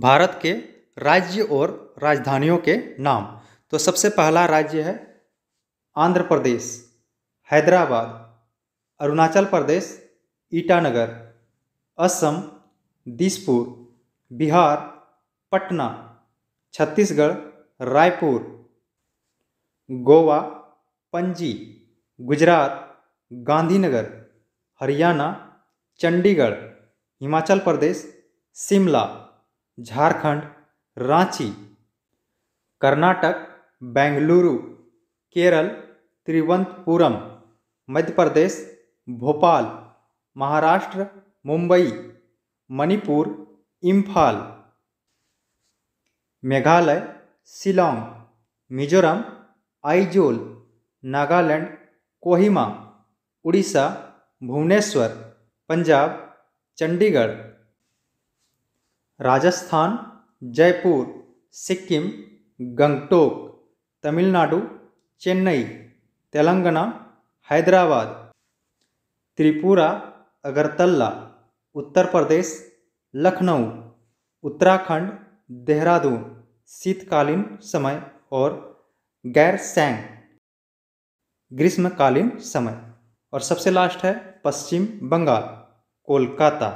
भारत के राज्य और राजधानियों के नाम तो सबसे पहला राज्य है आंध्र प्रदेश हैदराबाद अरुणाचल प्रदेश ईटानगर असम दिसपुर बिहार पटना छत्तीसगढ़ रायपुर गोवा पणजी गुजरात गांधीनगर हरियाणा चंडीगढ़ हिमाचल प्रदेश शिमला झारखंड रांची कर्नाटक बेंगलुरु केरल त्रिवंतपुरम मध्य प्रदेश भोपाल महाराष्ट्र मुंबई मणिपुर इम्फाल मेघालय शिलोंग मिजोरम आइजोल नागालैंड कोहिमा उड़ीसा भुवनेश्वर पंजाब चंडीगढ़ राजस्थान जयपुर सिक्किम गंगटोक तमिलनाडु चेन्नई तेलंगाना हैदराबाद त्रिपुरा अगरतला उत्तर प्रदेश लखनऊ उत्तराखंड देहरादून शीतकालीन समय और गैर सैंग ग्रीष्मकालीन समय और सबसे लास्ट है पश्चिम बंगाल कोलकाता